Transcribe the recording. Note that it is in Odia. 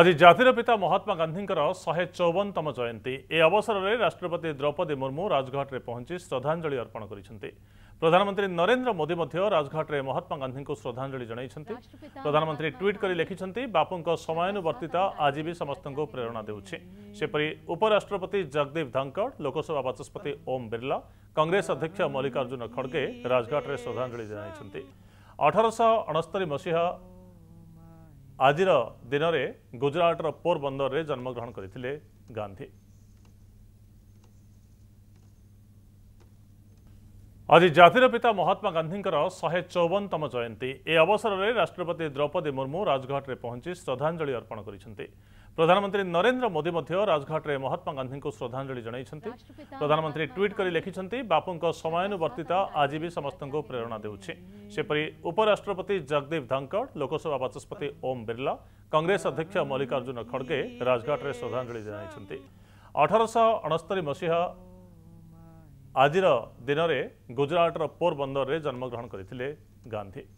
ଆଜି ଜାତିର ପିତା ମହାତ୍ମା ଗାନ୍ଧୀଙ୍କର ଶହେ ଚଉବନତମ ଜୟନ୍ତୀ ଏ ଅବସରରେ ରାଷ୍ଟ୍ରପତି ଦ୍ରୌପଦୀ ମୁର୍ମୁ ରାଜଘାଟରେ ପହଞ୍ଚି ଶ୍ରଦ୍ଧାଞ୍ଜଳି ଅର୍ପଣ କରିଛନ୍ତି ପ୍ରଧାନମନ୍ତ୍ରୀ ନରେନ୍ଦ୍ର ମୋଦି ମଧ୍ୟ ରାଜଘାଟରେ ମହାତ୍ମା ଗାନ୍ଧୀଙ୍କୁ ଶ୍ରଦ୍ଧାଞ୍ଜଳି ଜଣାଇଛନ୍ତି ପ୍ରଧାନମନ୍ତ୍ରୀ ଟ୍ୱିଟ୍ କରି ଲେଖିଛନ୍ତି ବାପୁଙ୍କ ସମୟାନୁବର୍ତ୍ତିତା ଆଜି ବି ସମସ୍ତଙ୍କୁ ପ୍ରେରଣା ଦେଉଛି ସେପରି ଉପରାଷ୍ଟ୍ରପତି ଜଗଦୀପ ଧଙ୍କଡ଼ ଲୋକସଭା ବାଚସ୍ପତି ଓମ୍ ବିର୍ଲା କଂଗ୍ରେସ ଅଧ୍ୟକ୍ଷ ମଲ୍ଲିକାର୍ଜୁନ ଖଡ୍ଗେ ରାଜଘାଟରେ ଶ୍ରଦ୍ଧାଞ୍ଜଳି ଜଣାଇଛନ୍ତି ଅଠରଶହ ଅଣସ୍ତରୀ ମସିହା ଆଜିର ଦିନରେ ଗୁଜରାଟର ପୋରବନ୍ଦରରେ ଜନ୍ମଗ୍ରହଣ କରିଥିଲେ ଗାନ୍ଧୀ ଆଜି ଜାତିର ପିତା ମହାତ୍ମା ଗାନ୍ଧୀଙ୍କର ଶହେ ଚଉବନତମ ଜୟନ୍ତୀ ଏ ଅବସରରେ ରାଷ୍ଟ୍ରପତି ଦ୍ରୌପଦୀ ମୁର୍ମୁ ରାଜଘାଟରେ ପହଞ୍ଚି ଶ୍ରଦ୍ଧାଞ୍ଜଳି ଅର୍ପଣ କରିଛନ୍ତି ପ୍ରଧାନମନ୍ତ୍ରୀ ନରେନ୍ଦ୍ର ମୋଦି ମଧ୍ୟ ରାଜଘାଟରେ ମହାତ୍ମା ଗାନ୍ଧୀଙ୍କୁ ଶ୍ରଦ୍ଧାଞ୍ଜଳି ଜଣାଇଛନ୍ତି ପ୍ରଧାନମନ୍ତ୍ରୀ ଟ୍ୱିଟ୍ କରି ଲେଖିଛନ୍ତି ବାପୁଙ୍କ ସମୟାନୁବର୍ତ୍ତିତ ଆଜି ବି ସମସ୍ତଙ୍କୁ ପ୍ରେରଣା ଦେଉଛି ସେପରି ଉପରାଷ୍ଟ୍ରପତି ଜଗଦୀପ ଧଙ୍କଡ଼ ଲୋକସଭା ବାଚସ୍ପତି ଓମ୍ ବିର୍ଲା କଂଗ୍ରେସ ଅଧ୍ୟକ୍ଷ ମଲ୍ଲିକାର୍ଜୁନ ଖଡ୍ଗେ ରାଜଘାଟରେ ଶ୍ରଦ୍ଧାଞ୍ଜଳି ଜଣାଇଛନ୍ତି ଅଠରଶହ ଅଣସ୍ତରୀ ମସିହା ଆଜିର ଦିନରେ ଗୁଜରାଟର ପୋରବନ୍ଦରରେ ଜନ୍ମଗ୍ରହଣ କରିଥିଲେ ଗାନ୍ଧୀ